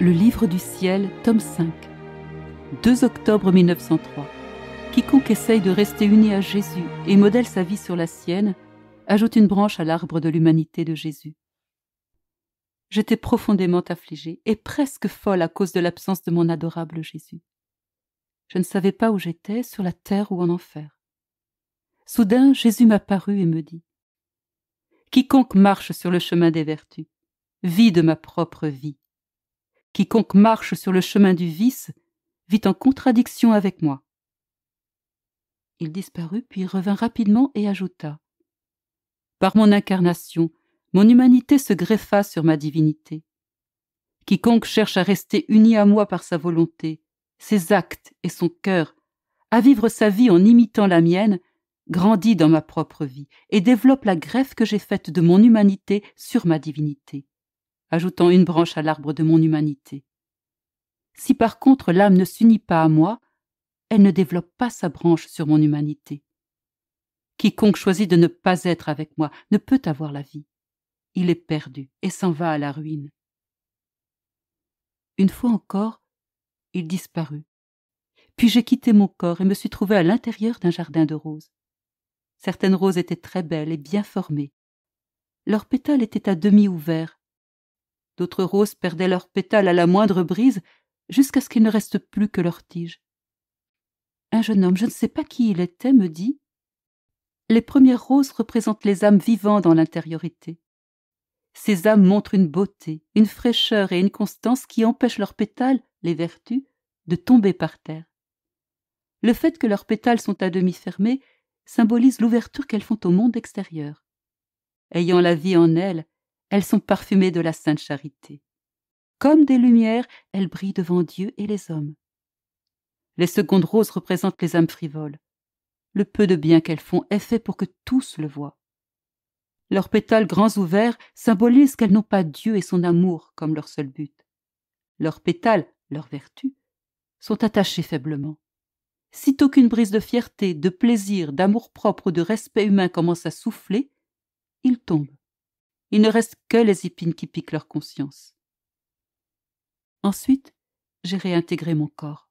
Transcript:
Le Livre du Ciel, tome 5, 2 octobre 1903. Quiconque essaye de rester uni à Jésus et modèle sa vie sur la sienne, ajoute une branche à l'arbre de l'humanité de Jésus. J'étais profondément affligée et presque folle à cause de l'absence de mon adorable Jésus. Je ne savais pas où j'étais, sur la terre ou en enfer. Soudain, Jésus m'apparut et me dit Quiconque marche sur le chemin des vertus, vit de ma propre vie Quiconque marche sur le chemin du vice vit en contradiction avec moi. Il disparut, puis revint rapidement et ajouta Par mon incarnation, mon humanité se greffa sur ma divinité. Quiconque cherche à rester uni à moi par sa volonté, ses actes et son cœur, à vivre sa vie en imitant la mienne, grandit dans ma propre vie et développe la greffe que j'ai faite de mon humanité sur ma divinité ajoutant une branche à l'arbre de mon humanité. Si par contre l'âme ne s'unit pas à moi, elle ne développe pas sa branche sur mon humanité. Quiconque choisit de ne pas être avec moi ne peut avoir la vie. Il est perdu et s'en va à la ruine. Une fois encore, il disparut. Puis j'ai quitté mon corps et me suis trouvé à l'intérieur d'un jardin de roses. Certaines roses étaient très belles et bien formées. Leurs pétales étaient à demi ouverts, D'autres roses perdaient leurs pétales à la moindre brise, jusqu'à ce qu'il ne reste plus que leurs tiges. Un jeune homme, je ne sais pas qui il était, me dit Les premières roses représentent les âmes vivant dans l'intériorité. Ces âmes montrent une beauté, une fraîcheur et une constance qui empêchent leurs pétales, les vertus, de tomber par terre. Le fait que leurs pétales sont à demi fermés symbolise l'ouverture qu'elles font au monde extérieur. Ayant la vie en elles, elles sont parfumées de la sainte charité. Comme des lumières, elles brillent devant Dieu et les hommes. Les secondes roses représentent les âmes frivoles. Le peu de bien qu'elles font est fait pour que tous le voient. Leurs pétales grands ouverts symbolisent qu'elles n'ont pas Dieu et son amour comme leur seul but. Leurs pétales, leurs vertus, sont attachés faiblement. Sitôt qu'une brise de fierté, de plaisir, d'amour-propre ou de respect humain commence à souffler, ils tombent, il ne reste que les épines qui piquent leur conscience. Ensuite, j'ai réintégré mon corps.